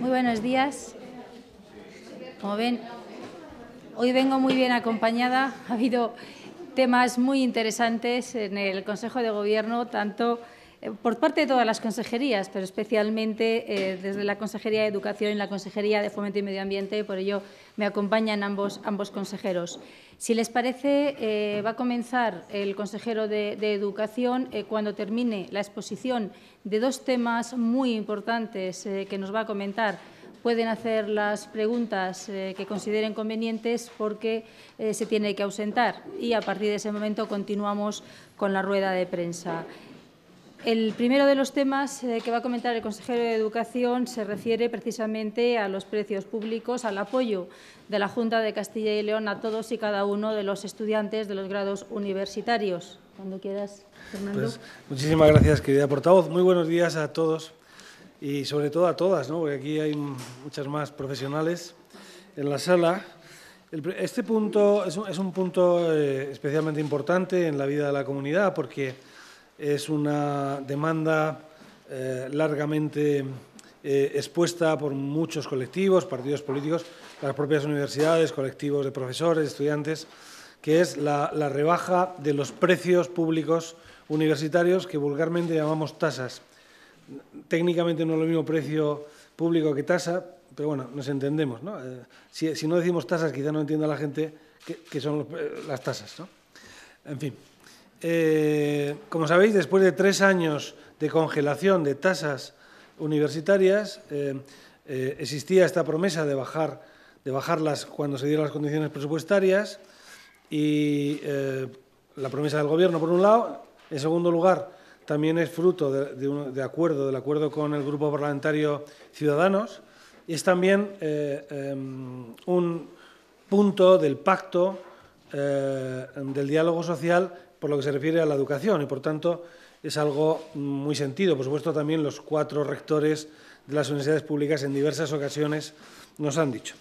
Muy buenos días. Como ven, hoy vengo muy bien acompañada. Ha habido temas muy interesantes en el Consejo de Gobierno, tanto eh, por parte de todas las consejerías, pero especialmente eh, desde la Consejería de Educación y la Consejería de Fomento y Medio Ambiente, por ello me acompañan ambos, consejeros. Si les parece, eh, va a comenzar el consejero de, Educación cuando termine la exposición de dos temas muy importantes que nos va a comentar pueden hacer las preguntas que consideren convenientes porque se tiene que ausentar y a partir de ese momento continuamos con la rueda de prensa. El primero de los temas eh, que va a comentar el consejero de Educación se refiere precisamente a los precios públicos, al apoyo de la Junta de Castilla y León a todos y cada uno de los estudiantes de los grados universitarios. Cuando quieras, Fernando. Pues, muchísimas gracias, querida portavoz. Muy buenos días a todos y sobre todo a todas, porque aquí hay muchas más profesionales en la sala. Este punto es un, punto eh, especialmente importante en la vida de la comunidad porque es una demanda eh, largamente eh, expuesta por muchos colectivos, partidos políticos, las propias universidades, colectivos de profesores, estudiantes, que es la, rebaja de los precios públicos universitarios que vulgarmente llamamos tasas. Técnicamente no es lo mismo precio público que tasa, pero bueno, nos entendemos. ¿no? Eh, si, no decimos tasas, quizá no entienda la gente qué son las tasas. ¿no? En fin. Eh, como sabéis, después de tres años de congelación de tasas universitarias, eh, eh, existía esta promesa de, bajar, de bajarlas cuando se dieran las condiciones presupuestarias y la promesa del Gobierno, por un lado. En segundo lugar, también es fruto de, acuerdo, del acuerdo con el Grupo Parlamentario Ciudadanos y es también em, un punto del pacto del diálogo social por lo que se refiere a la educación y por tanto es algo muy sentido. Por supuesto también los cuatro rectores de las universidades públicas en diversas ocasiones nos han dicho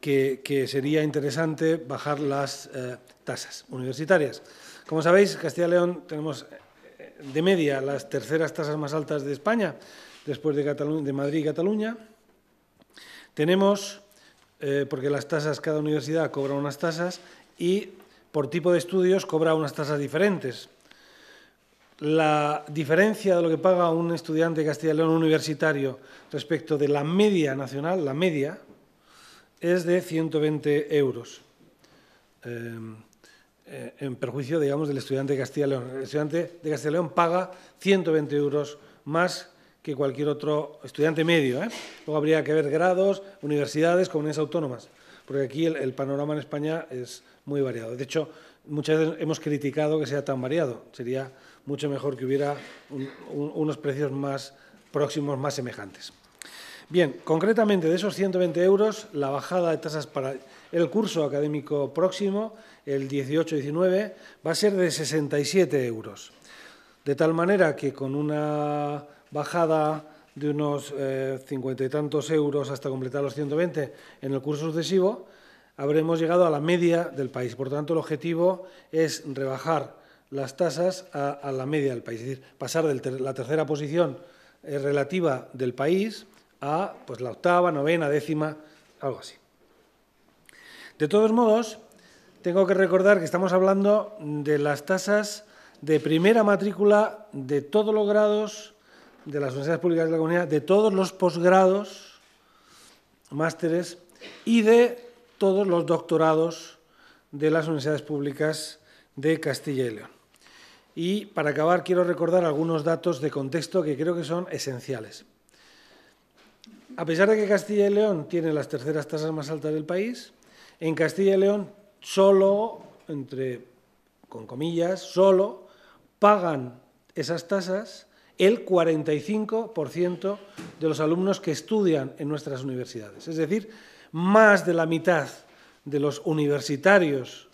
que, sería interesante bajar las eh, tasas universitarias. Como sabéis, Castilla León tenemos eh, de media las terceras tasas más altas de España, después de, Madrid y Cataluña. Tenemos, eh, porque las tasas, cada universidad cobra unas tasas, y por tipo de estudios cobra unas tasas diferentes. La diferencia de lo que paga un estudiante Castilla y León universitario respecto de la media nacional, la media, es de 120 euros. Eh, eh, en perjuicio, digamos, del estudiante de Castilla y León. El estudiante de Castilla y León paga 120 euros más que cualquier otro estudiante medio. ¿eh? Luego habría que ver grados, universidades, comunidades autónomas, porque aquí el panorama en España es muy variado. De hecho, muchas veces hemos criticado que sea tan variado. Sería mucho mejor que hubiera unos precios más próximos, más semejantes. Bien, concretamente de esos 120 euros, la bajada de tasas para el curso académico próximo, el 18-19, va a ser de 67 euros. De tal manera que con una bajada de unos eh, cincuenta y tantos euros hasta completar los 120 en el curso sucesivo, habremos llegado a la media del país. Por tanto, el objetivo es rebajar las tasas a, la media del país, es decir, pasar de la tercera posición eh, relativa del país a pues, la octava, novena, décima, algo así. De todos modos, tengo que recordar que estamos hablando de las tasas de primera matrícula de todos los grados de las universidades públicas de la comunidad, de todos los posgrados, másteres y de todos los doctorados de las universidades públicas de Castilla y León. Y para acabar quiero recordar algunos datos de contexto que creo que son esenciales. A pesar de que Castilla y León tiene las terceras tasas más altas del país, en Castilla y León solo, entre con comillas, solo pagan esas tasas el 45% de los alumnos que estudian en nuestras universidades. Es decir, más de la mitad de los universitarios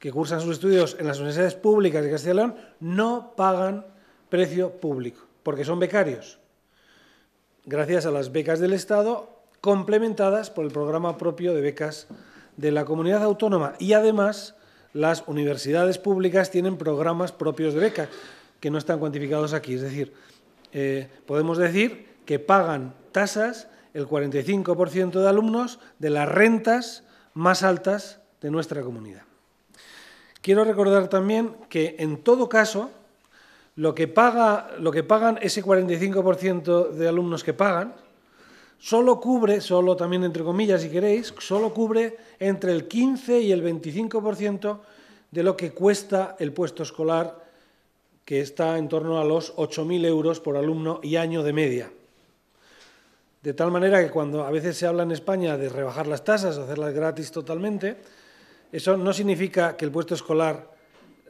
que cursan sus estudios en las universidades públicas de Castilla y León no pagan precio público, porque son becarios, gracias a las becas del Estado complementadas por el programa propio de becas de la comunidad autónoma. Y además, las universidades públicas tienen programas propios de becas, que no están cuantificados aquí. Es decir, eh, podemos decir que pagan tasas el 45% de alumnos de las rentas más altas de nuestra comunidad. Quiero recordar también que en todo caso, lo que, paga, lo que pagan ese 45% de alumnos que pagan, solo cubre, solo también entre comillas si queréis, solo cubre entre el 15 y el 25% de lo que cuesta el puesto escolar, que está en torno a los 8.000 euros por alumno y año de media. De tal manera que cuando a veces se habla en España de rebajar las tasas, o hacerlas gratis totalmente, eso no significa que el puesto escolar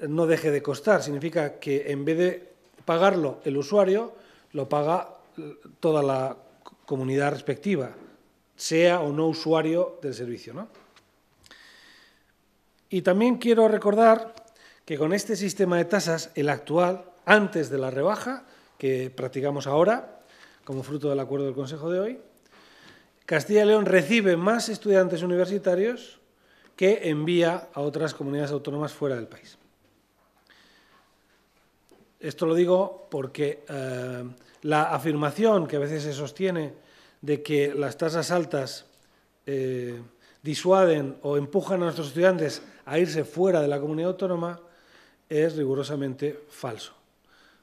no deje de costar, significa que en vez de pagarlo el usuario, lo paga eh, toda la comunidad respectiva, sea o no usuario del servicio. ¿no? Y también quiero recordar que con este sistema de tasas, el actual, antes de la rebaja que practicamos ahora, como fruto del acuerdo del Consejo de hoy, Castilla y León recibe más estudiantes universitarios que envía a otras comunidades autónomas fuera del país. Esto lo digo porque eh, la afirmación que a veces se sostiene de que las tasas altas eh, disuaden o empujan a nuestros estudiantes a irse fuera de la comunidad autónoma es rigurosamente falso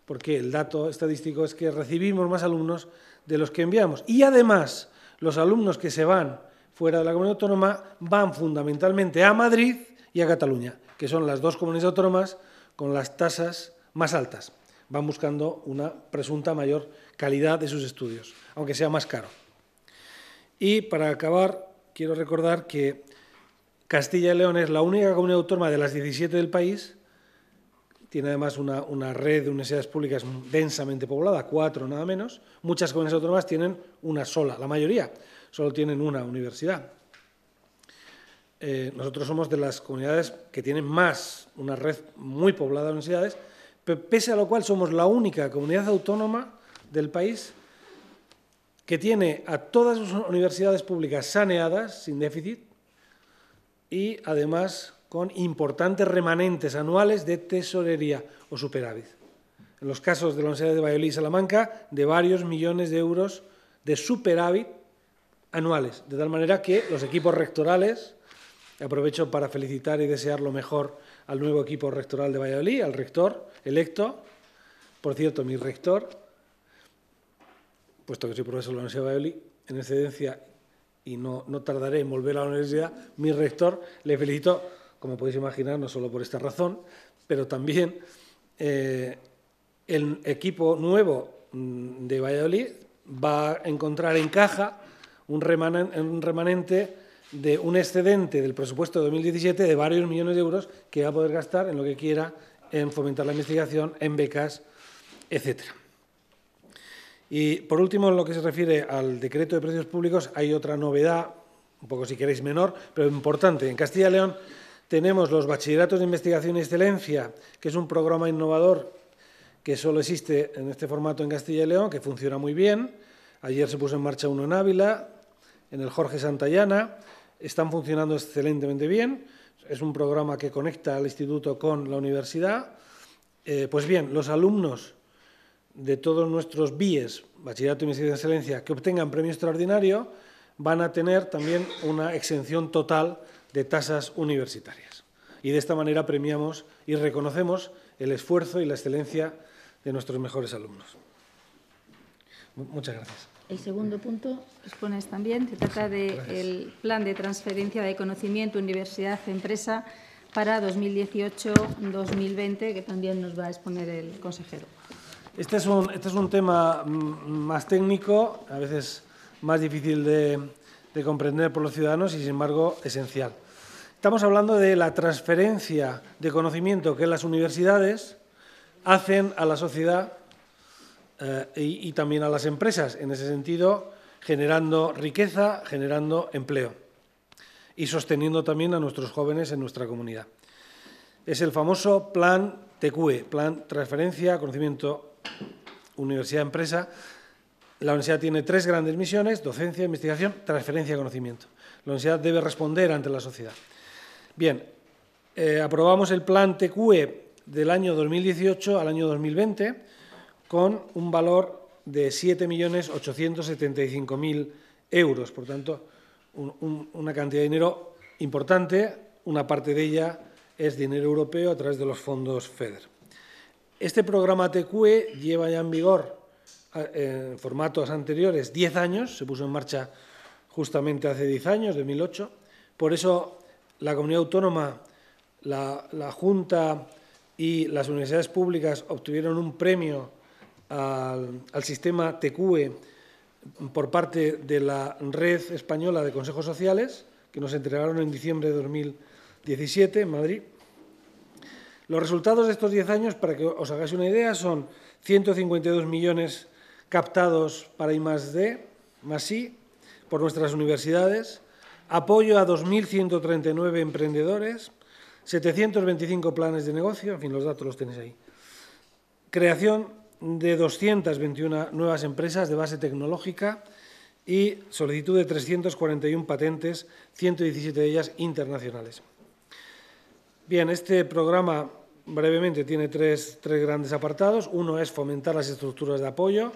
porque el dato estadístico es que recibimos más alumnos de los que enviamos. Y además, los alumnos que se van fuera de la comunidad autónoma van fundamentalmente a Madrid y a Cataluña, que son las dos comunidades autónomas con las tasas más altas. Van buscando una presunta mayor calidad de sus estudios, aunque sea más caro. Y para acabar, quiero recordar que Castilla y León es la única comunidad autónoma de las 17 del país tiene además una, red de universidades públicas densamente poblada, cuatro nada menos. Muchas comunidades autónomas tienen una sola, la mayoría solo tienen una universidad. Eh, nosotros somos de las comunidades que tienen más, una red muy poblada de universidades, pese a lo cual somos la única comunidad autónoma del país que tiene a todas sus universidades públicas saneadas, sin déficit, y además con importantes remanentes anuales de tesorería o superávit. En los casos de la Universidad de Valladolid y Salamanca, de varios millones de euros de superávit anuales, de tal manera que los equipos rectorales, aprovecho para felicitar y desear lo mejor al nuevo equipo rectoral de Valladolid, al rector electo, por cierto, mi rector, puesto que soy profesor de la Universidad de Valladolid, en excedencia y no, no tardaré en volver a la universidad, mi rector le felicito como podéis imaginar, no solo por esta razón, pero también eh, el equipo nuevo mm, de Valladolid va a encontrar en caja un, remanente, de un excedente del presupuesto de 2017 de varios millones de euros que va a poder gastar en lo que quiera, en fomentar la investigación, en becas, etc. Y por último, en lo que se refiere al decreto de precios públicos, hay otra novedad, un poco si queréis menor, pero importante. En Castilla y León tenemos los bachilleratos de investigación y excelencia, que es un programa innovador que solo existe en este formato en Castilla y León, que funciona muy bien. Ayer se puso en marcha uno en Ávila, en el Jorge Santayana. Están funcionando excelentemente bien. Es un programa que conecta al instituto con la universidad. Eh, pues bien, los alumnos de todos nuestros BIES, Bachillerato de Investigación de Excelencia, que obtengan premio extraordinario, van a tener también una exención total de tasas universitarias. Y de esta manera premiamos y reconocemos el esfuerzo y la excelencia de nuestros mejores alumnos. Muchas gracias. El segundo punto expones también, se trata del Plan de Transferencia de Conocimiento Universidad-Empresa para 2018-2020, que también nos va a exponer el consejero. Este es un, este es un tema mm, más técnico, a veces más difícil de, de comprender por los ciudadanos y, sin embargo, esencial. Estamos hablando de la transferencia de conocimiento que las universidades hacen a la sociedad eh, y, también a las empresas, en ese sentido, generando riqueza, generando empleo y sosteniendo también a nuestros jóvenes en nuestra comunidad. Es el famoso plan TQE, plan Transferencia, Conocimiento, Universidad, Empresa. La universidad tiene tres grandes misiones, docencia, investigación, transferencia de conocimiento. La universidad debe responder ante la sociedad. Bien, eh, aprobamos el plan TQE del año 2018 al año 2020 con un valor de 7.875.000 euros. Por tanto, una cantidad de dinero importante, una parte de ella es dinero europeo a través de los fondos FEDER. Este programa TQE lleva ya en vigor en formatos anteriores 10 años, se puso en marcha justamente hace 10 años, 2008. Por eso la comunidad autónoma, la, Junta y las universidades públicas obtuvieron un premio al, sistema TQE por parte de la Red Española de Consejos Sociales, que nos entregaron en diciembre de 2017 en Madrid. Los resultados de estos 10 años, para que os hagáis una idea, son 152 millones captados para I+.D, más I, por nuestras universidades, apoyo a 2.139 emprendedores, 725 planes de negocio, en fin, los datos los tenéis ahí. Creación de 221 nuevas empresas de base tecnológica y solicitud de 341 patentes, 117 de ellas internacionales. Bien, este programa brevemente tiene tres, grandes apartados. Uno es fomentar las estructuras de apoyo.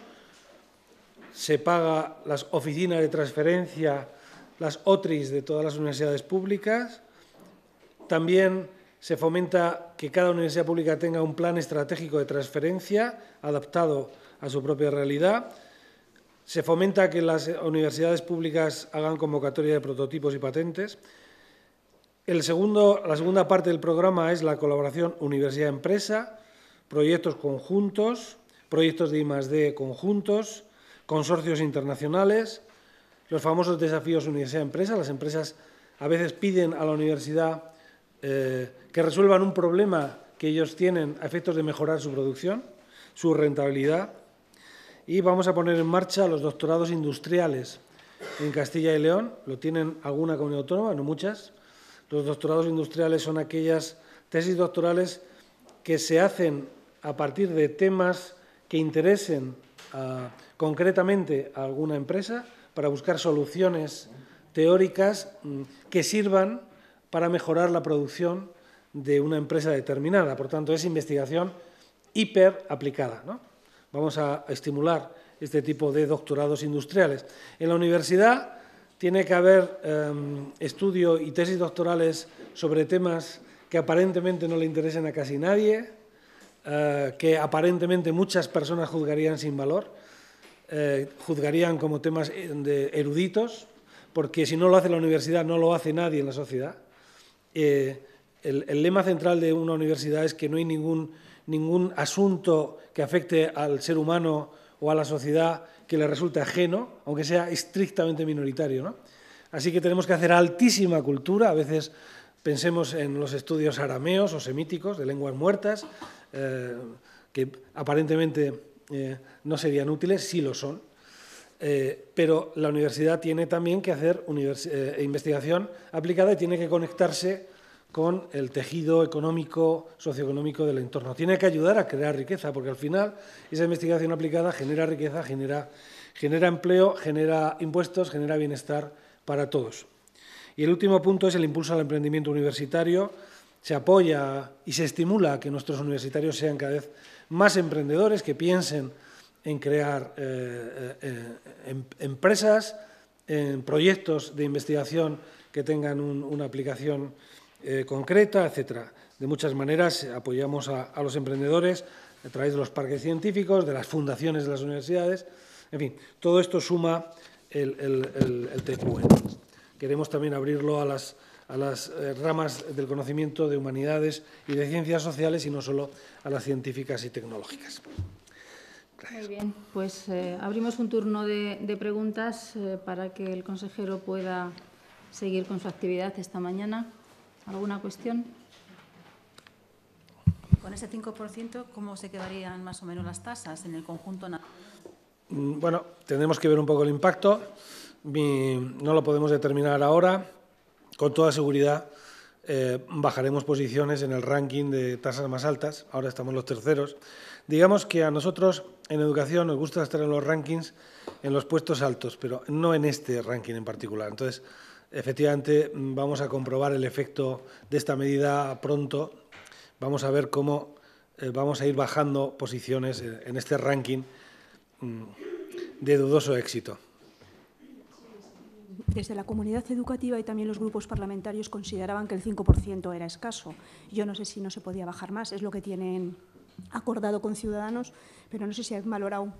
Se paga las oficinas de transferencia las OTRIs de todas las universidades públicas. También se fomenta que cada universidad pública tenga un plan estratégico de transferencia adaptado a su propia realidad. Se fomenta que las universidades públicas hagan convocatoria de prototipos y patentes. la segunda parte del programa es la colaboración universidad-empresa, proyectos conjuntos, proyectos de I+D conjuntos, consorcios internacionales, los famosos desafíos universidad-empresa. Las empresas a veces piden a la universidad eh, que resuelvan un problema que ellos tienen a efectos de mejorar su producción, su rentabilidad. Y vamos a poner en marcha los doctorados industriales en Castilla y León. Lo tienen alguna comunidad autónoma, no muchas. Los doctorados industriales son aquellas tesis doctorales que se hacen a partir de temas que interesen ah, concretamente a alguna empresa para buscar soluciones teóricas mm, que sirvan para mejorar la producción de una empresa determinada. Por tanto, es investigación hiperaplicada. ¿no? Vamos a estimular este tipo de doctorados industriales. En la universidad tiene que haber estudios em, estudio y tesis doctorales sobre temas que aparentemente no le interesen a casi nadie, eh, que aparentemente muchas personas juzgarían sin valor eh, juzgarían como temas eh, de eruditos, porque si no lo hace la universidad, no lo hace nadie en la sociedad. Eh, el, lema central de una universidad es que no hay ningún, ningún asunto que afecte al ser humano o a la sociedad que le resulte ajeno, aunque sea estrictamente minoritario. Así que tenemos que hacer altísima cultura, a veces pensemos en los estudios arameos o semíticos de lenguas muertas, que aparentemente eh, no serían útiles, sí lo son, eh, pero la universidad tiene también que hacer eh, investigación aplicada y tiene que conectarse con el tejido económico, socioeconómico del entorno. Tiene que ayudar a crear riqueza, porque al final esa investigación aplicada genera riqueza, genera, genera empleo, genera impuestos, genera bienestar para todos. Y el último punto es el impulso al emprendimiento universitario. Se apoya y se estimula a que nuestros universitarios sean cada vez más emprendedores que piensen en crear eh, eh, eh, em, empresas, en proyectos de investigación que tengan una aplicación concreta, etcétera. De muchas maneras apoyamos a, los emprendedores a través de los parques científicos, de las fundaciones de las universidades, en fin, todo esto suma el, el, e. Queremos también abrirlo a las a las eh, ramas del conocimiento de humanidades y de ciencias sociales y no solo a las científicas y tecnológicas. Muy bien, pues eh, abrimos un turno de, preguntas eh, para que el consejero pueda seguir con su actividad esta mañana. ¿Alguna cuestión? Con ese 5%, ¿cómo se quedarían más o menos las tasas en el conjunto nacional? Mm, bueno, tendremos que ver un poco el impacto. no lo podemos determinar ahora con toda seguridad eh, bajaremos posiciones en el ranking de tasas más altas, ahora estamos los terceros. Digamos que a nosotros en educación nos gusta estar en los rankings, en los puestos altos, pero no en este ranking en particular. Entonces, efectivamente, vamos a comprobar el efecto de esta medida pronto. Vamos a ver cómo eh, vamos a ir bajando posiciones en este ranking mm, de dudoso éxito desde la comunidad educativa y también los grupos parlamentarios consideraban que el 5% era escaso. Yo no sé si no se podía bajar más, es lo que tienen acordado con Ciudadanos, pero no sé si han valorado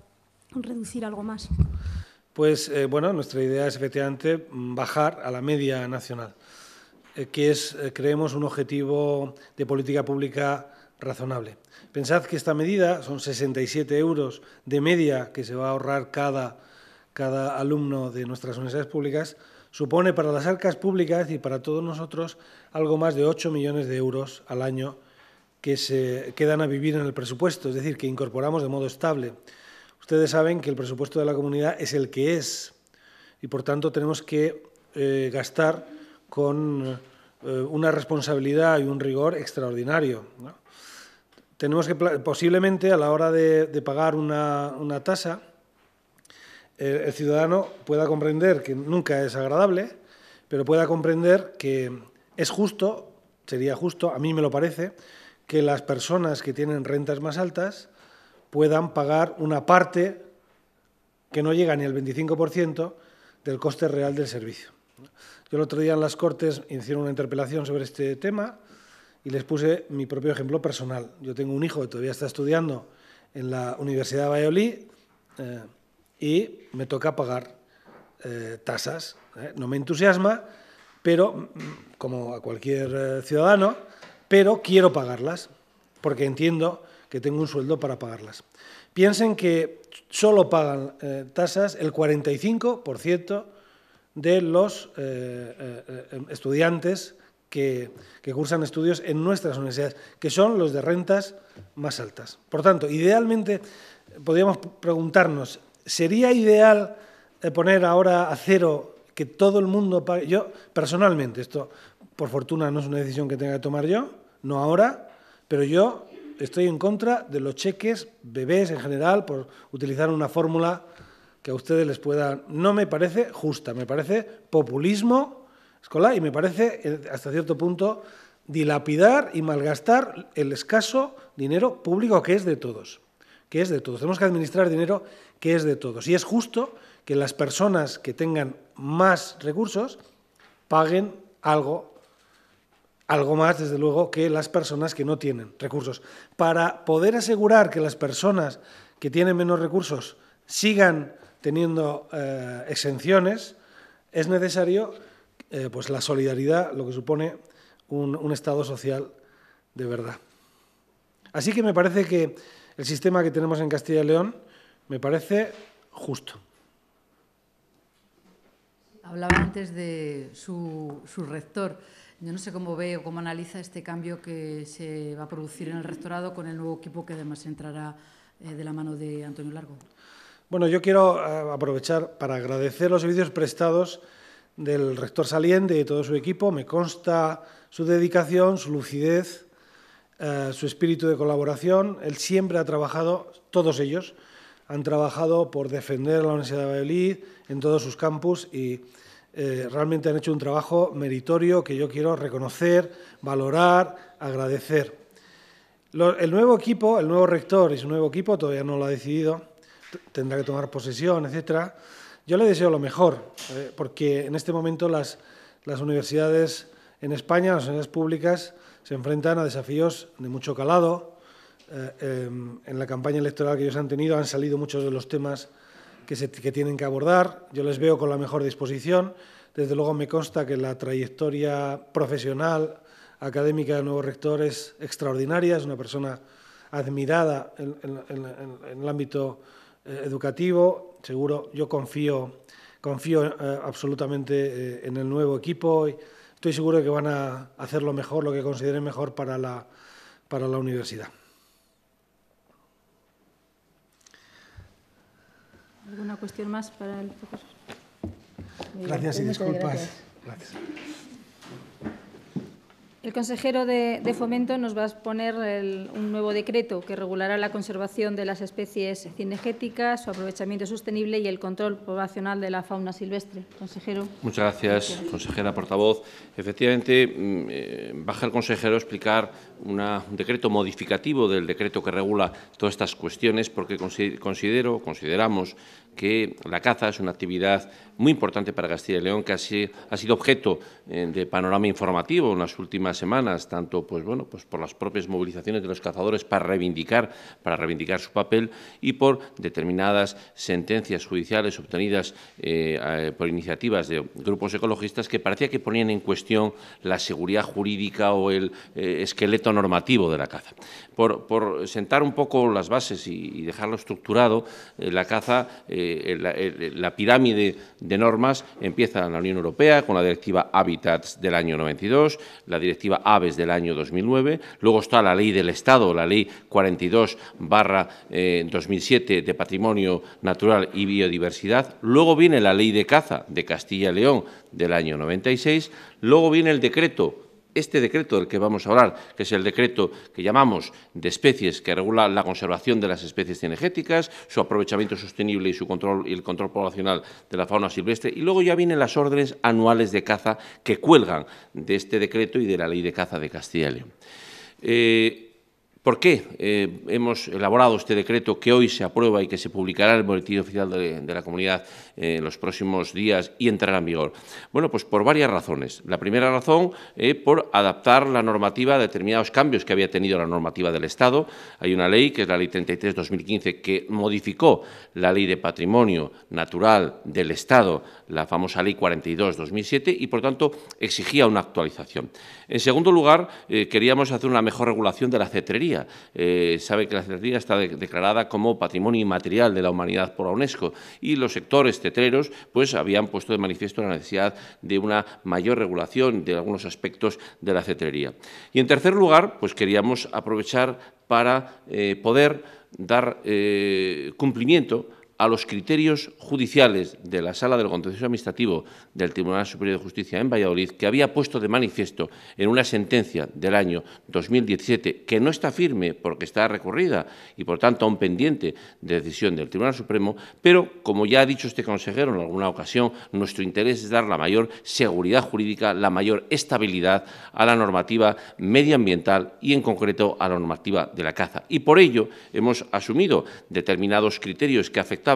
reducir algo más. Pues eh, bueno, nuestra idea es efectivamente bajar a la media nacional, eh, que es, eh, creemos, un objetivo de política pública razonable. Pensad que esta medida son 67 euros de media que se va a ahorrar cada cada alumno de nuestras universidades públicas supone para las arcas públicas y para todos nosotros algo más de 8 millones de euros al año que se quedan a vivir en el presupuesto, es decir, que incorporamos de modo estable. Ustedes saben que el presupuesto de la comunidad es el que es y por tanto tenemos que eh, gastar con eh, una responsabilidad y un rigor extraordinario. Tenemos que, posiblemente, a la hora de, pagar una, una tasa, el, ciudadano pueda comprender que nunca es agradable, pero pueda comprender que es justo, sería justo, a mí me lo parece, que las personas que tienen rentas más altas puedan pagar una parte que no llega ni al 25% del coste real del servicio. Yo el otro día en las Cortes hicieron una interpelación sobre este tema y les puse mi propio ejemplo personal. Yo tengo un hijo que todavía está estudiando en la Universidad de Valladolid. Eh, y me toca pagar eh, tasas. Eh. No me entusiasma, pero mm, como a cualquier eh, ciudadano, pero quiero pagarlas, porque entiendo que tengo un sueldo para pagarlas. Piensen que solo pagan tasas el 45% de los em, estudiantes que, que, cursan estudios en nuestras universidades, que son los de rentas más altas. Por tanto, idealmente podríamos preguntarnos ¿Sería ideal eh, poner ahora a cero que todo el mundo pague? Yo, personalmente, esto por fortuna no es una decisión que tenga que tomar yo, no ahora, pero yo estoy en contra de los cheques bebés en general por utilizar una fórmula que a ustedes les pueda... No me parece justa, me parece populismo escolar y me parece, eh, hasta cierto punto, dilapidar y malgastar el escaso dinero público que es de todos que es de todos. Tenemos que administrar dinero que es de todos. Y es justo que las personas que tengan más recursos paguen algo, algo más, desde luego, que las personas que no tienen recursos. Para poder asegurar que las personas que tienen menos recursos sigan teniendo eh, exenciones, es necesario eh, pues la solidaridad, lo que supone un Estado social de verdad. Así que me parece que el sistema que tenemos en Castilla y León me parece justo. Hablaba antes de su, rector. Yo no sé cómo ve o cómo analiza este cambio que se va a producir en el rectorado con el nuevo equipo que además entrará eh, de la mano de Antonio Largo. Bueno, yo quiero eh, aprovechar para agradecer los servicios prestados del rector saliente y de todo su equipo. Me consta su dedicación, su lucidez eh, su espíritu de colaboración. Él siempre ha trabajado, todos ellos han trabajado por defender la Universidad de Valladolid en todos sus campus y eh, realmente han hecho un trabajo meritorio que yo quiero reconocer, valorar, agradecer. el nuevo equipo, el nuevo rector y su nuevo equipo, todavía no lo ha decidido, tendrá que tomar posesión, etcétera. Yo le deseo lo mejor, eh, porque en este momento las universidades en España, las universidades públicas, se enfrentan a desafíos de mucho calado. Eh, em, en la campaña electoral que ellos han tenido han salido muchos de los temas que, se, tienen que abordar. Yo les veo con la mejor disposición. Desde luego me consta que la trayectoria profesional, académica del nuevo rector es extraordinaria, es una persona admirada en, el ámbito eh, educativo. Seguro, yo confío, confío eh, absolutamente en el nuevo equipo estoy seguro de que van a hacer lo mejor, lo que consideren mejor para la, para la universidad. ¿Alguna cuestión más para el profesor? Eh, gracias y disculpas. gracias. El consejero de, Fomento nos va a exponer un nuevo decreto que regulará la conservación de las especies cinegéticas, su aprovechamiento sostenible y el control poblacional de la fauna silvestre. Consejero. Muchas gracias, consejera portavoz. Efectivamente, mm, eh, baja el consejero a explicar un decreto modificativo del decreto que regula todas estas cuestiones, porque considero, consideramos que la caza es una actividad muy importante para Castilla y León, que ha sido objeto eh, de panorama informativo en las últimas semanas, tanto pues, bueno, pues por las propias movilizaciones de los cazadores para reivindicar, para reivindicar su papel y por determinadas sentencias judiciales obtenidas eh, eh, por iniciativas de grupos ecologistas que parecía que ponían en cuestión la seguridad jurídica o el esqueleto normativo de la caza. Por, sentar un poco las bases y, dejarlo estructurado, la caza eh, eh, la, pirámide de normas empieza en la Unión Europea con la Directiva Habitats del año 92, la Directiva Aves del año 2009, luego está la Ley del Estado, la Ley 42 2007 eh, de Patrimonio Natural y Biodiversidad, luego viene la Ley de Caza de Castilla y León del año 96, luego viene el Decreto este decreto del que vamos a hablar, que es el decreto que llamamos de especies, que regula la conservación de las especies cinegéticas, su aprovechamiento sostenible y su control y el control poblacional de la fauna silvestre, y luego ya vienen las órdenes anuales de caza que cuelgan de este decreto y de la ley de caza de Castilla y León. Eh, ¿Por qué eh, hemos elaborado este decreto que hoy se aprueba y que se publicará en el Boletín Oficial de, la Comunidad eh, en los próximos días y entrará en vigor? Bueno, pues por varias razones. La primera razón, es eh, por adaptar la normativa a determinados cambios que había tenido la normativa del Estado. Hay una ley, que es la Ley 33-2015, que modificó la Ley de Patrimonio Natural del Estado la famosa Ley 42-2007, y por tanto exigía una actualización. En segundo lugar, eh, queríamos hacer una mejor regulación de la cetrería. Eh, sabe que la cetrería está declarada como Patrimonio Inmaterial de la Humanidad por la UNESCO y los sectores cetreros pues, habían puesto de manifiesto la necesidad de una mayor regulación de algunos aspectos de la cetrería. Y en tercer lugar, pues queríamos aprovechar para eh, poder dar cumplimiento a los criterios judiciales de la Sala del Contencioso Administrativo del Tribunal Superior de Justicia en Valladolid, que había puesto de manifiesto en una sentencia del año 2017, que no está firme porque está recorrida y, por tanto, aún pendiente de decisión del Tribunal Supremo, pero, como ya ha dicho este consejero en alguna ocasión, nuestro interés es dar la mayor seguridad jurídica, la mayor estabilidad a la normativa medioambiental y, en concreto, a la normativa de la caza. Y por ello hemos asumido determinados criterios que afectan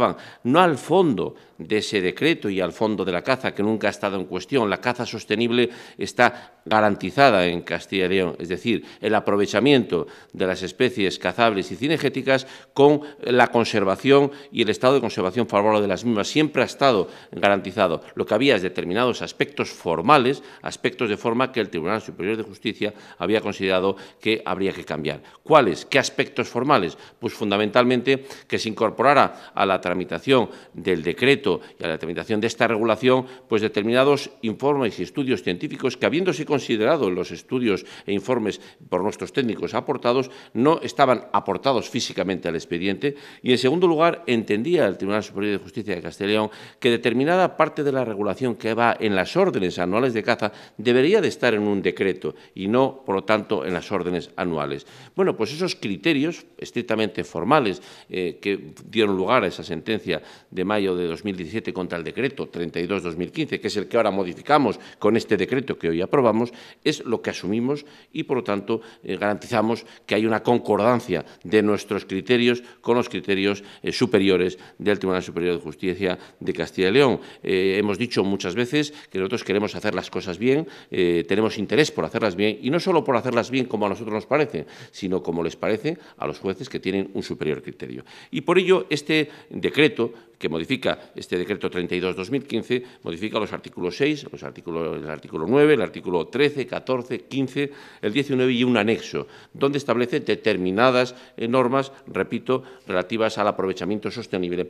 no al fondo de ese decreto y al fondo de la caza, que nunca ha estado en cuestión. La caza sostenible está garantizada en Castilla y León, es decir, el aprovechamiento de las especies cazables y cinegéticas con la conservación y el estado de conservación favorable de las mismas. Siempre ha estado garantizado. Lo que había es determinados aspectos formales, aspectos de forma que el Tribunal Superior de Justicia había considerado que habría que cambiar. ¿Cuáles? ¿Qué aspectos formales? Pues fundamentalmente que se incorporara a la tramitación del decreto y a la tramitación de esta regulación, pues determinados informes y estudios científicos que, habiéndose considerado los estudios e informes por nuestros técnicos aportados, no estaban aportados físicamente al expediente. Y, en segundo lugar, entendía el Tribunal Superior de Justicia de Castellón que determinada parte de la regulación que va en las órdenes anuales de caza debería de estar en un decreto y no, por lo tanto, en las órdenes anuales. Bueno, pues esos criterios estrictamente formales eh, que dieron lugar a esas sentencia de mayo de 2017 contra el decreto 32-2015, que es el que ahora modificamos con este decreto que hoy aprobamos, es lo que asumimos y, por lo tanto, eh, garantizamos que hay una concordancia de nuestros criterios con los criterios eh, superiores del Tribunal Superior de Justicia de Castilla y León. Eh, hemos dicho muchas veces que nosotros queremos hacer las cosas bien, tenemos interés por hacerlas bien, y no solo por hacerlas bien como a nosotros nos parece, sino como les parece a los jueces que tienen un superior criterio. Y por ello, este decreto que modifica este decreto 32-2015, modifica los artículos 6, los artículos, el artículo 9, el artículo 13, 14, 15, el 19 y un anexo, donde establece determinadas eh, normas, repito, relativas al aprovechamiento sostenible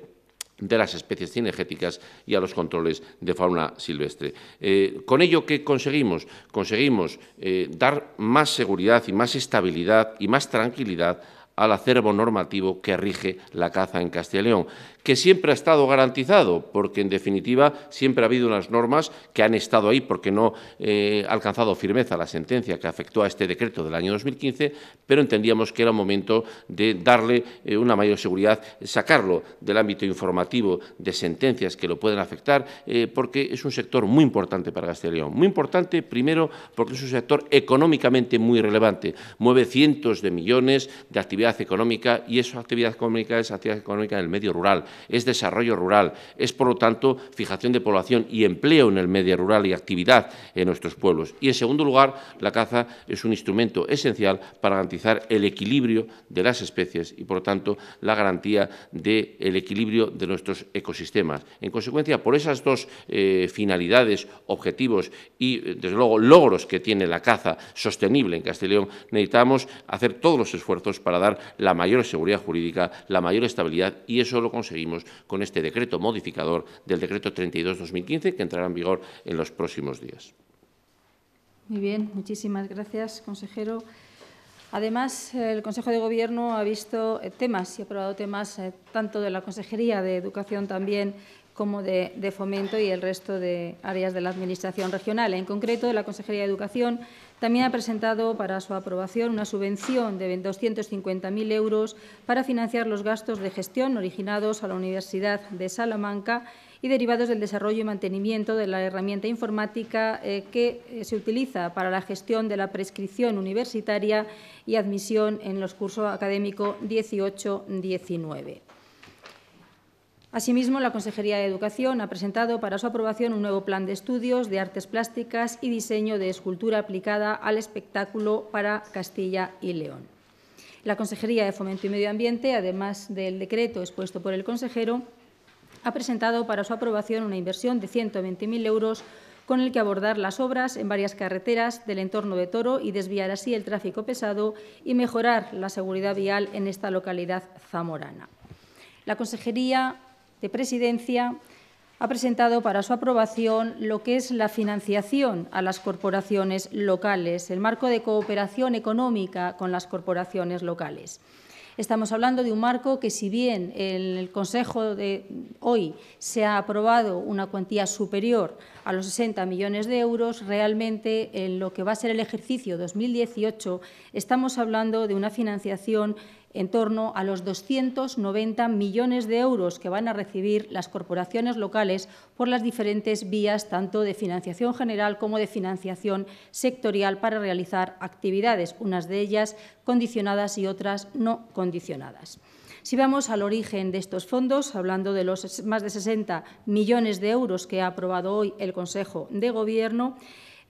de las especies cinegéticas y a los controles de fauna silvestre. Eh, ¿Con ello qué conseguimos? Conseguimos eh, dar más seguridad y más estabilidad y más tranquilidad al acervo normativo que rige la caza en Castilla y León, que siempre ha estado garantizado, porque en definitiva siempre ha habido unas normas que han estado ahí porque no eh, ha alcanzado firmeza la sentencia que afectó a este decreto del año 2015, pero entendíamos que era momento de darle eh, una mayor seguridad, sacarlo del ámbito informativo de sentencias que lo pueden afectar, eh, porque es un sector muy importante para Castilla y León. Muy importante, primero, porque es un sector económicamente muy relevante, mueve cientos de millones de actividades económica y esa actividad económica es actividad económica en el medio rural, es desarrollo rural, es por lo tanto fijación de población y empleo en el medio rural y actividad en nuestros pueblos. Y en segundo lugar, la caza es un instrumento esencial para garantizar el equilibrio de las especies y por lo tanto la garantía del equilibrio de nuestros ecosistemas. En consecuencia, por esas dos eh, finalidades, objetivos y, desde luego, logros que tiene la caza sostenible en Castellón, necesitamos hacer todos los esfuerzos para dar la mayor seguridad jurídica, la mayor estabilidad y eso lo conseguimos con este decreto modificador del decreto 32-2015 que entrará en vigor en los próximos días. Muy bien, muchísimas gracias, consejero. Además, el Consejo de Gobierno ha visto eh, temas y ha aprobado temas eh, tanto de la Consejería de Educación también como de, de, fomento y el resto de áreas de la Administración regional. En concreto, de la Consejería de Educación también ha presentado para su aprobación una subvención de 250.000 euros para financiar los gastos de gestión originados a la Universidad de Salamanca y derivados del desarrollo y mantenimiento de la herramienta informática eh, que eh, se utiliza para la gestión de la prescripción universitaria y admisión en los cursos académicos 18-19. Asimismo, la Consejería de Educación ha presentado para su aprobación un nuevo plan de estudios de artes plásticas y diseño de escultura aplicada al espectáculo para Castilla y León. La Consejería de Fomento y Medio Ambiente, además del decreto expuesto por el consejero, ha presentado para su aprobación una inversión de 120.000 euros con el que abordar las obras en varias carreteras del entorno de Toro y desviar así el tráfico pesado y mejorar la seguridad vial en esta localidad zamorana. La Consejería de Presidencia ha presentado para su aprobación lo que es la financiación a las corporaciones locales, el marco de cooperación económica con las corporaciones locales. Estamos hablando de un marco que, si bien en el Consejo de hoy se ha aprobado una cuantía superior a los 60 millones de euros, realmente en lo que va a ser el ejercicio 2018 estamos hablando de una financiación en torno a los 290 millones de euros que van a recibir las corporaciones locales por las diferentes vías, tanto de financiación general como de financiación sectorial, para realizar actividades, unas de ellas condicionadas y otras no condicionadas. Si vamos al origen de estos fondos, hablando de los más de 60 millones de euros que ha aprobado hoy el Consejo de Gobierno,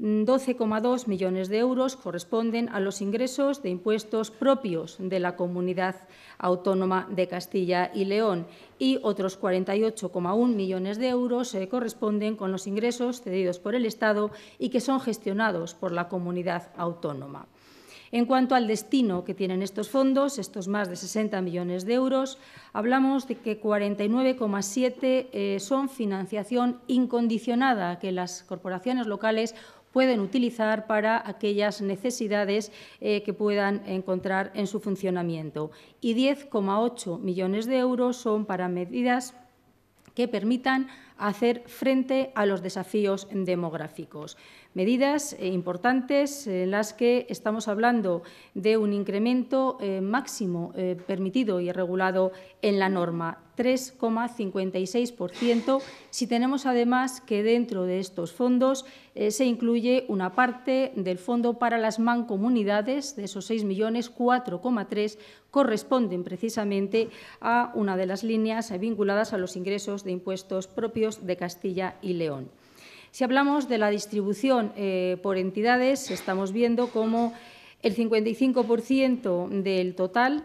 12,2 millones de euros corresponden a los ingresos de impuestos propios de la comunidad autónoma de Castilla y León y otros 48,1 millones de euros eh, corresponden con los ingresos cedidos por el Estado y que son gestionados por la comunidad autónoma. En cuanto al destino que tienen estos fondos, estos más de 60 millones de euros, hablamos de que 49,7 eh, son financiación incondicionada que las corporaciones locales pueden utilizar para aquellas necesidades eh, que puedan encontrar en su funcionamiento. Y 10,8 millones de euros son para medidas que permitan hacer frente a los desafíos demográficos. Medidas eh, importantes en eh, las que estamos hablando de un incremento eh, máximo permitido y regulado en la norma, 3,56%, si tenemos además que dentro de estos fondos se incluye una parte del fondo para las mancomunidades, de esos 6 millones, 4,3 corresponden precisamente a una de las líneas vinculadas a los ingresos de impuestos propios de Castilla y León. Si hablamos de la distribución eh, por entidades, estamos viendo cómo el 55% del total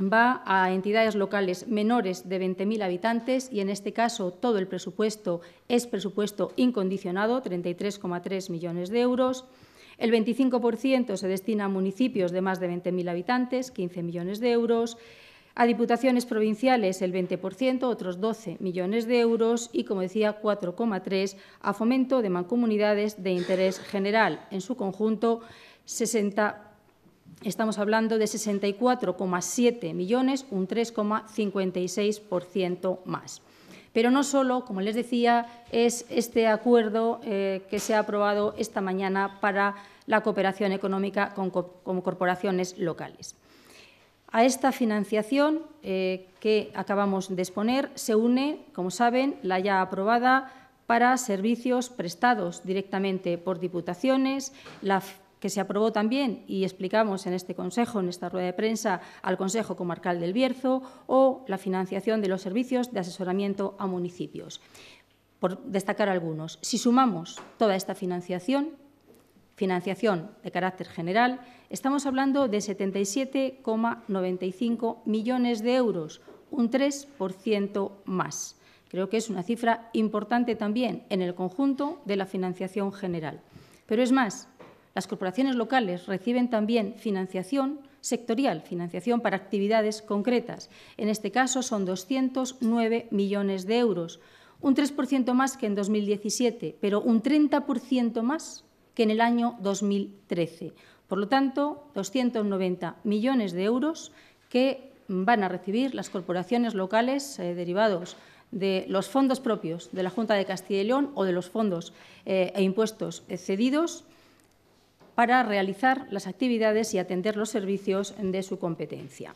va a entidades locales menores de 20.000 habitantes y, en este caso, todo el presupuesto es presupuesto incondicionado, 33,3 millones de euros. El 25% se destina a municipios de más de 20.000 habitantes, 15 millones de euros. A diputaciones provinciales el 20%, otros 12 millones de euros y, como decía, 4,3 a fomento de mancomunidades de interés general. En su conjunto, Estamos hablando de 64,7 millones, un 3,56% más. Pero no solo, como les decía, es este acuerdo eh, que se ha aprobado esta mañana para la cooperación económica con corporaciones locales. A esta financiación eh, que acabamos de exponer se une, como saben, la ya aprobada para servicios prestados directamente por diputaciones, la que se aprobó también y explicamos en este Consejo, en esta rueda de prensa, al Consejo Comarcal del Bierzo, o la financiación de los servicios de asesoramiento a municipios. Por destacar algunos, si sumamos toda esta financiación, financiación de carácter general, estamos hablando de 77,95 millones de euros, un 3% más. Creo que es una cifra importante también en el conjunto de la financiación general. Pero es más, las corporaciones locales reciben también financiación sectorial, financiación para actividades concretas. En este caso son 209 millones de euros, un 3% más que en 2017, pero un 30% más que en el año 2013. Por lo tanto, 290 millones de euros que van a recibir las corporaciones locales eh, derivados de los fondos propios de la Junta de Castilla y León o de los fondos eh, e impuestos cedidos para realizar las actividades y atender los servicios de su competencia.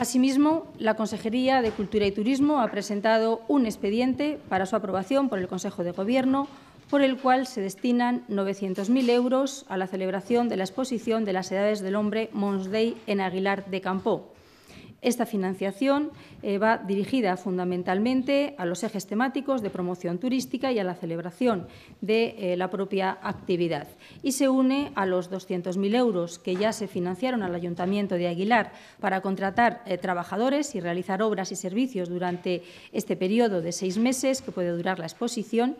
Asimismo, la Consejería de Cultura y Turismo ha presentado un expediente para su aprobación por el Consejo de Gobierno, por el cual se destinan 900.000 euros a la celebración de la exposición de las edades del hombre Mons en Aguilar de Campó. Esta financiación eh, va dirigida fundamentalmente a los ejes temáticos de promoción turística y a la celebración de eh, la propia actividad y se une a los 200.000 euros que ya se financiaron al Ayuntamiento de Aguilar para contratar eh, trabajadores y realizar obras y servicios durante este periodo de seis meses que puede durar la exposición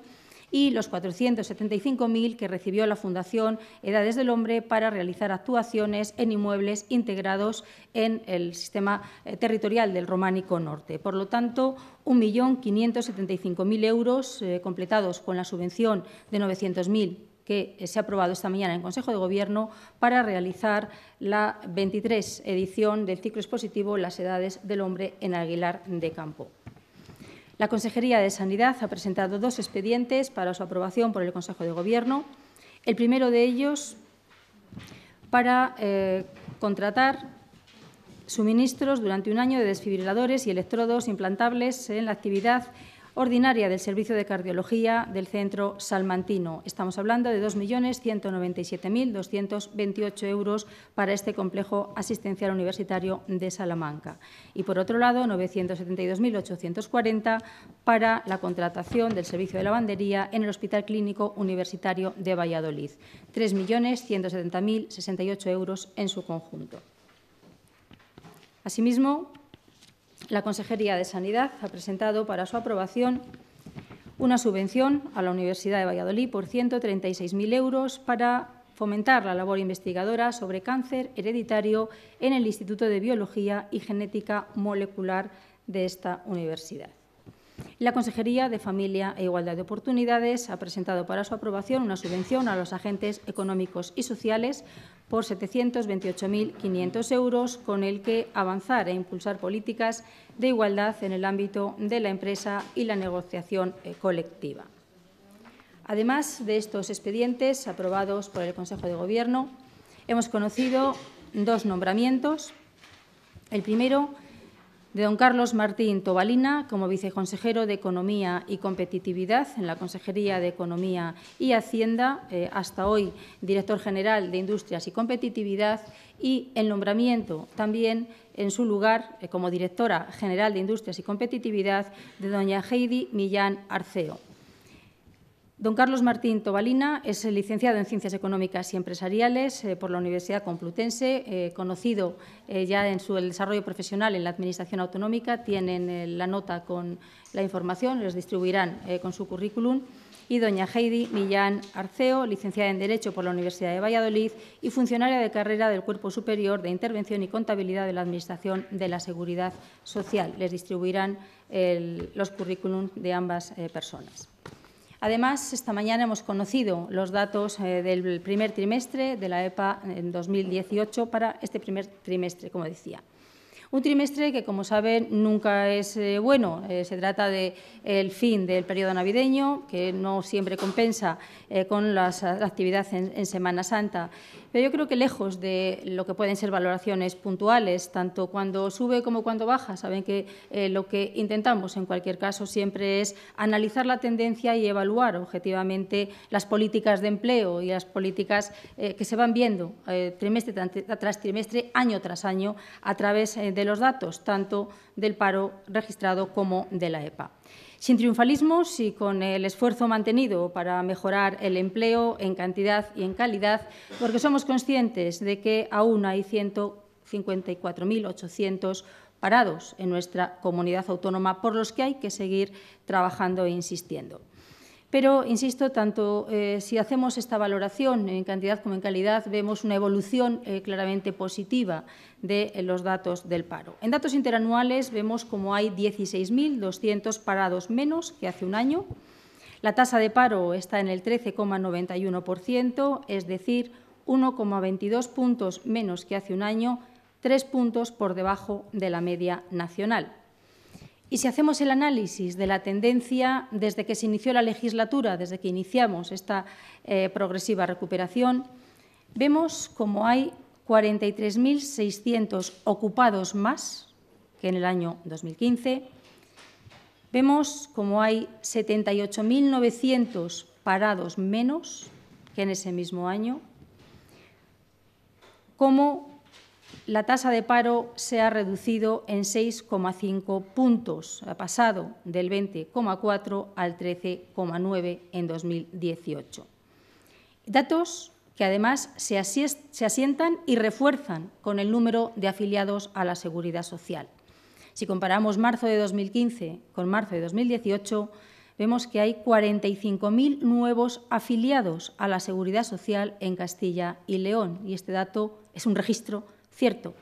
y los 475.000 que recibió la Fundación Edades del Hombre para realizar actuaciones en inmuebles integrados en el sistema eh, territorial del Románico Norte. Por lo tanto, 1.575.000 euros eh, completados con la subvención de 900.000 que eh, se ha aprobado esta mañana en Consejo de Gobierno para realizar la 23 edición del ciclo expositivo Las edades del hombre en Aguilar de Campo. La Consejería de Sanidad ha presentado dos expedientes para su aprobación por el Consejo de Gobierno. El primero de ellos para eh, contratar suministros durante un año de desfibriladores y electrodos implantables en la actividad ordinaria del Servicio de Cardiología del Centro Salmantino. Estamos hablando de 2.197.228 euros para este complejo asistencial universitario de Salamanca. Y, por otro lado, 972.840 para la contratación del servicio de lavandería en el Hospital Clínico Universitario de Valladolid. 3.170.068 euros en su conjunto. Asimismo, la Consejería de Sanidad ha presentado para su aprobación una subvención a la Universidad de Valladolid por 136.000 euros para fomentar la labor investigadora sobre cáncer hereditario en el Instituto de Biología y Genética Molecular de esta universidad. La Consejería de Familia e Igualdad de Oportunidades ha presentado para su aprobación una subvención a los agentes económicos y sociales por 728.500 euros, con el que avanzar e impulsar políticas de igualdad en el ámbito de la empresa y la negociación eh, colectiva. Además de estos expedientes aprobados por el Consejo de Gobierno, hemos conocido dos nombramientos. El primero de don Carlos Martín Tobalina como viceconsejero de Economía y Competitividad en la Consejería de Economía y Hacienda, eh, hasta hoy director general de Industrias y Competitividad, y el nombramiento también en su lugar eh, como directora general de Industrias y Competitividad de doña Heidi Millán Arceo. Don Carlos Martín Tobalina es licenciado en Ciencias Económicas y Empresariales eh, por la Universidad Complutense, eh, conocido eh, ya en su desarrollo profesional en la Administración Autonómica. Tienen la nota con la información, les distribuirán con su currículum. Y doña Heidi Millán Arceo, licenciada en Derecho por la Universidad de Valladolid y funcionaria de carrera del Cuerpo Superior de Intervención y Contabilidad de la Administración de la Seguridad Social. Les distribuirán los currículum de ambas personas. Además, esta mañana hemos conocido los datos eh, del primer trimestre de la EPA en 2018 para este primer trimestre, como decía. Un trimestre que, como saben, nunca es eh, bueno. Eh, se trata del fin del periodo navideño, que no siempre compensa con las, la actividad en, Semana Santa. Pero yo creo que lejos de lo que pueden ser valoraciones puntuales, tanto cuando sube como cuando baja, saben que eh, lo que intentamos en cualquier caso siempre es analizar la tendencia y evaluar objetivamente las políticas de empleo y las políticas eh, que se van viendo eh, trimestre tras trimestre, año tras año, a través de los datos, tanto del paro registrado como de la EPA. Sin triunfalismo, y con el esfuerzo mantenido para mejorar el empleo en cantidad y en calidad, porque somos conscientes de que aún hay 154.800 parados en nuestra comunidad autónoma por los que hay que seguir trabajando e insistiendo. Pero, insisto, tanto eh, si hacemos esta valoración en cantidad como en calidad, vemos una evolución eh, claramente positiva de eh, los datos del paro. En datos interanuales vemos como hay 16.200 parados menos que hace un año. La tasa de paro está en el 13,91%, es decir, 1,22 puntos menos que hace un año, tres puntos por debajo de la media nacional. Y si hacemos el análisis de la tendencia desde que se inició la legislatura, desde que iniciamos esta eh, progresiva recuperación, vemos como hay 43.600 ocupados más que en el año 2015. Vemos como hay 78.900 parados menos que en ese mismo año, como la tasa de paro se ha reducido en 6,5 puntos, ha pasado del 20,4 al 13,9 en 2018. Datos que además se, asientan y refuerzan con el número de afiliados a la seguridad social. Si comparamos marzo de 2015 con marzo de 2018, vemos que hay 45.000 nuevos afiliados a la seguridad social en Castilla y León, y este dato es un registro Cierto,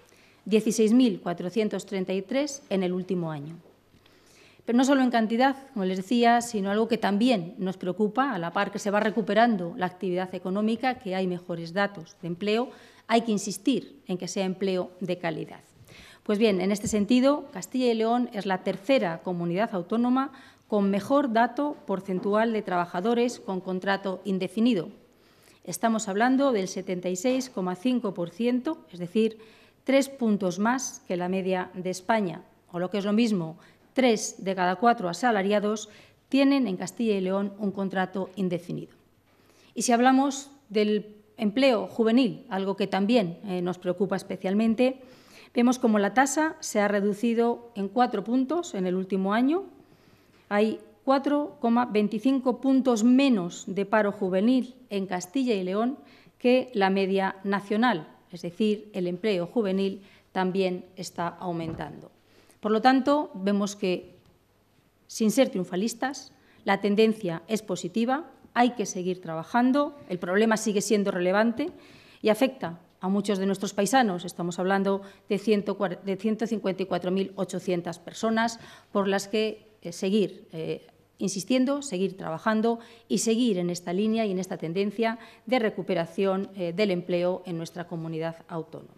16.433 en el último año. Pero no solo en cantidad, como les decía, sino algo que también nos preocupa, a la par que se va recuperando la actividad económica, que hay mejores datos de empleo, hay que insistir en que sea empleo de calidad. Pues bien, en este sentido, Castilla y León es la tercera comunidad autónoma con mejor dato porcentual de trabajadores con contrato indefinido, Estamos hablando del 76,5%, es decir, tres puntos más que la media de España, o lo que es lo mismo, tres de cada cuatro asalariados tienen en Castilla y León un contrato indefinido. Y si hablamos del empleo juvenil, algo que también eh, nos preocupa especialmente, vemos como la tasa se ha reducido en cuatro puntos en el último año. Hay 4,25 puntos menos de paro juvenil en Castilla y León que la media nacional, es decir, el empleo juvenil también está aumentando. Por lo tanto, vemos que, sin ser triunfalistas, la tendencia es positiva, hay que seguir trabajando, el problema sigue siendo relevante y afecta a muchos de nuestros paisanos. Estamos hablando de, 154.800 personas por las que eh, seguir eh, insistiendo, seguir trabajando y seguir en esta línea y en esta tendencia de recuperación eh, del empleo en nuestra comunidad autónoma.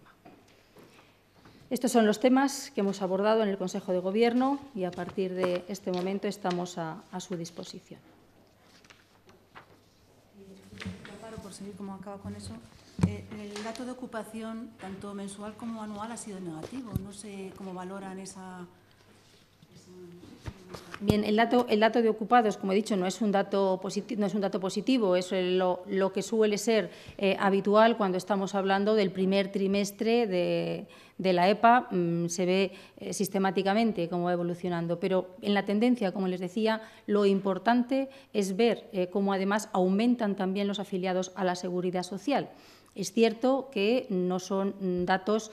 Estos son los temas que hemos abordado en el Consejo de Gobierno y a partir de este momento estamos a, su disposición. acaba con eso. Eh, el dato de ocupación, tanto mensual como anual, ha sido negativo. No sé cómo valoran esa Bien, el dato, el dato de ocupados, como he dicho, no es un dato positivo, no es, un dato positivo, es lo, que suele ser eh, habitual cuando estamos hablando del primer trimestre de, la EPA, mm, se ve eh, sistemáticamente cómo va evolucionando. Pero en la tendencia, como les decía, lo importante es ver eh, cómo además aumentan también los afiliados a la seguridad social. Es cierto que no son datos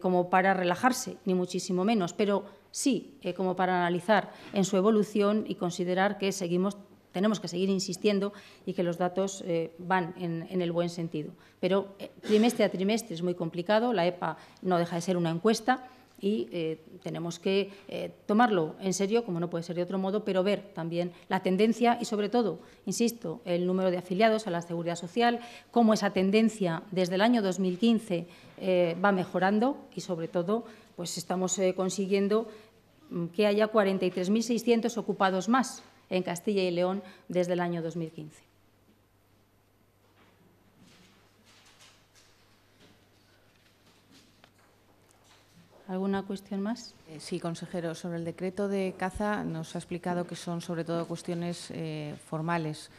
como para relajarse, ni muchísimo menos, pero sí, eh, como para analizar en su evolución y considerar que seguimos, tenemos que seguir insistiendo y que los datos eh, van en, el buen sentido. Pero eh, trimestre a trimestre es muy complicado, la EPA no deja de ser una encuesta, y eh, tenemos que eh, tomarlo en serio, como no puede ser de otro modo, pero ver también la tendencia y, sobre todo, insisto, el número de afiliados a la Seguridad Social, cómo esa tendencia desde el año 2015 eh, va mejorando y, sobre todo, pues estamos consiguiendo mm, que haya 43.600 ocupados más en Castilla y León desde el año 2015. ¿Alguna cuestión más? Eh, sí, consejero. Sobre el decreto de caza nos ha explicado que son sobre todo cuestiones eh, formales.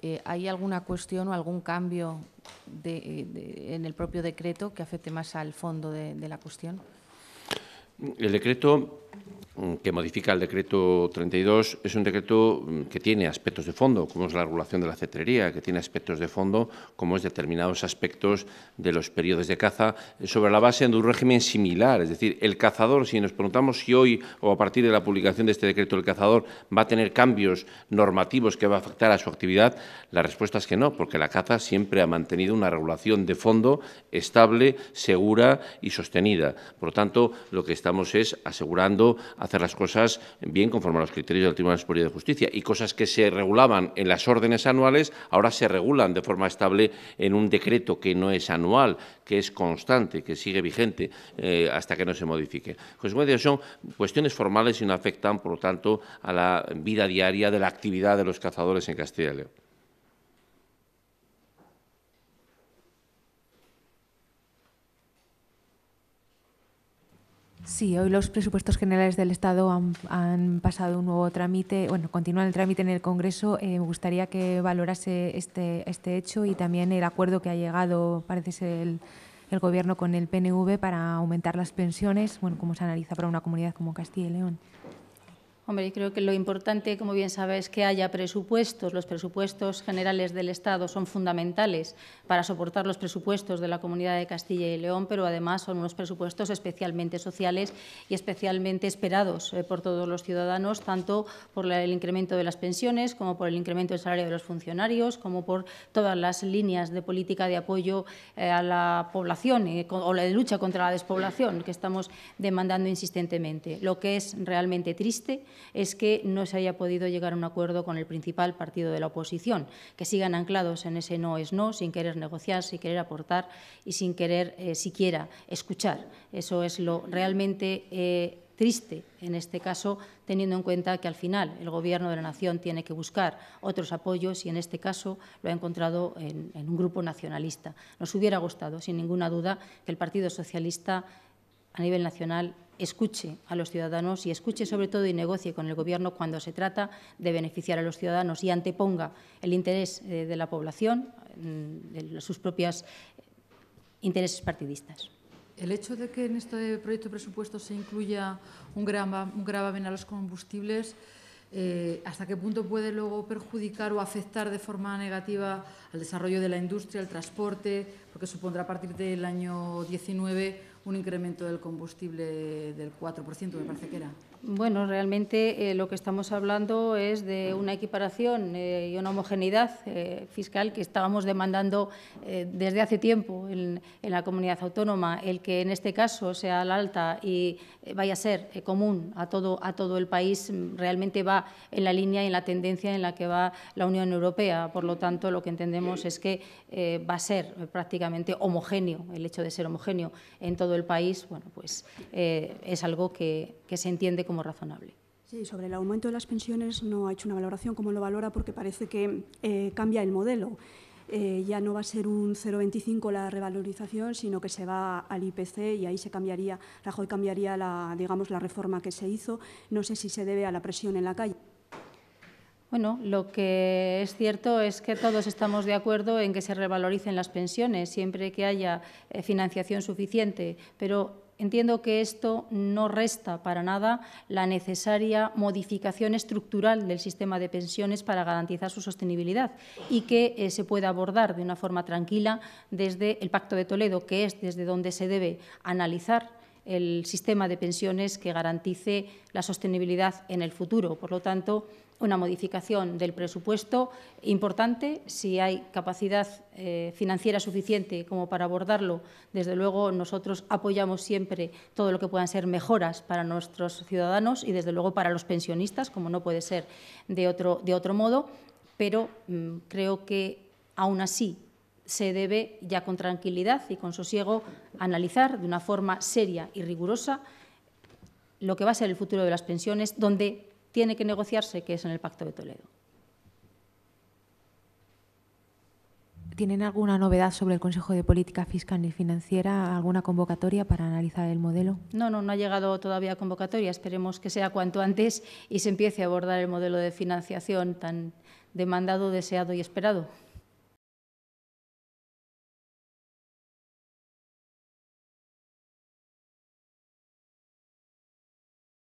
Eh, ¿Hay alguna cuestión o algún cambio de, en el propio decreto que afecte más al fondo de, de la cuestión? El decreto Mm, que modifica el decreto 32 es un decreto mm, que tiene aspectos de fondo, como es la regulación de la cetrería, que tiene aspectos de fondo, como es determinados aspectos de los periodos de caza, eh, sobre la base de un régimen similar. Es decir, el cazador, si nos preguntamos si hoy o a partir de la publicación de este decreto el cazador va a tener cambios normativos que va a afectar a su actividad, la respuesta es que no, porque la caza siempre ha mantenido una regulación de fondo estable, segura y sostenida. Por lo tanto, lo que estamos es asegurando hacer las cosas bien conforme a los criterios del Tribunal Superior de Justicia. Y cosas que se regulaban en las órdenes anuales ahora se regulan de forma estable en un decreto que no es anual, que es constante, que sigue vigente eh, hasta que no se modifique. son cuestiones formales y no afectan, por lo tanto, a la vida diaria de la actividad de los cazadores en Castilla y León. Sí, hoy los presupuestos generales del Estado han, pasado un nuevo trámite, bueno, continúan el trámite en el Congreso. Eh, me gustaría que valorase este, este hecho y también el acuerdo que ha llegado, parece ser el, el Gobierno con el PNV para aumentar las pensiones, bueno, cómo se analiza para una comunidad como Castilla y León. Hombre, creo que lo importante, como bien sabe, es que haya presupuestos. Los presupuestos generales del Estado son fundamentales para soportar los presupuestos de la Comunidad de Castilla y León, pero además son unos presupuestos especialmente sociales y especialmente esperados eh, por todos los ciudadanos, tanto por el incremento de las pensiones, como por el incremento del salario de los funcionarios, como por todas las líneas de política de apoyo eh, a la población eh, o la de lucha contra la despoblación que estamos demandando insistentemente. Lo que es realmente triste es que no se haya podido llegar a un acuerdo con el principal partido de la oposición, que sigan anclados en ese no es no, sin querer negociar, sin querer aportar y sin querer eh, siquiera escuchar. Eso es lo realmente eh, triste en este caso, teniendo en cuenta que al final el Gobierno de la Nación tiene que buscar otros apoyos y en este caso lo ha encontrado en, en un grupo nacionalista. Nos hubiera gustado, sin ninguna duda, que el Partido Socialista a nivel nacional escuche a los ciudadanos y escuche sobre todo y negocie con el Gobierno cuando se trata de beneficiar a los ciudadanos y anteponga el interés eh, de la población, mm, de sus propios eh, intereses partidistas. El hecho de que en este proyecto de presupuesto se incluya un, gravamen a los combustibles, eh, ¿hasta qué punto puede luego perjudicar o afectar de forma negativa al desarrollo de la industria, el transporte? Porque supondrá a partir del año 19 un incremento del combustible del 4%, me parece que era. Bueno, realmente eh, lo que estamos hablando es de una equiparación eh, y una homogeneidad eh, fiscal que estábamos demandando desde hace tiempo en, la comunidad autónoma. El que en este caso sea la alta y vaya a ser común a todo, a todo el país realmente va en la línea y en la tendencia en la que va la Unión Europea. Por lo tanto, lo que entendemos es que va a ser prácticamente homogéneo. El hecho de ser homogéneo en todo el país bueno, pues, es algo que que se entiende como razonable. Sí, sobre el aumento de las pensiones no ha hecho una valoración como lo valora porque parece que eh, cambia el modelo. Eh, ya no va a ser un 0,25 la revalorización, sino que se va al IPC y ahí se cambiaría, Rajoy cambiaría la, digamos, la reforma que se hizo. No sé si se debe a la presión en la calle. Bueno, lo que es cierto es que todos estamos de acuerdo en que se revaloricen las pensiones siempre que haya eh, financiación suficiente, pero Entiendo que esto no resta para nada la necesaria modificación estructural del sistema de pensiones para garantizar su sostenibilidad y que eh, se pueda abordar de una forma tranquila desde el Pacto de Toledo, que es desde donde se debe analizar el sistema de pensiones que garantice la sostenibilidad en el futuro. Por lo tanto, una modificación del presupuesto importante. Si hay capacidad eh, financiera suficiente como para abordarlo, desde luego nosotros apoyamos siempre todo lo que puedan ser mejoras para nuestros ciudadanos y desde luego para los pensionistas, como no puede ser de otro, de otro modo, pero mm, creo que aún así se debe ya con tranquilidad y con sosiego analizar de una forma seria y rigurosa lo que va a ser el futuro de las pensiones, donde tiene que negociarse, que es en el Pacto de Toledo. ¿Tienen alguna novedad sobre el Consejo de Política Fiscal y Financiera? ¿Alguna convocatoria para analizar el modelo? No, no, no ha llegado todavía convocatoria. Esperemos que sea cuanto antes y se empiece a abordar el modelo de financiación tan demandado, deseado y esperado.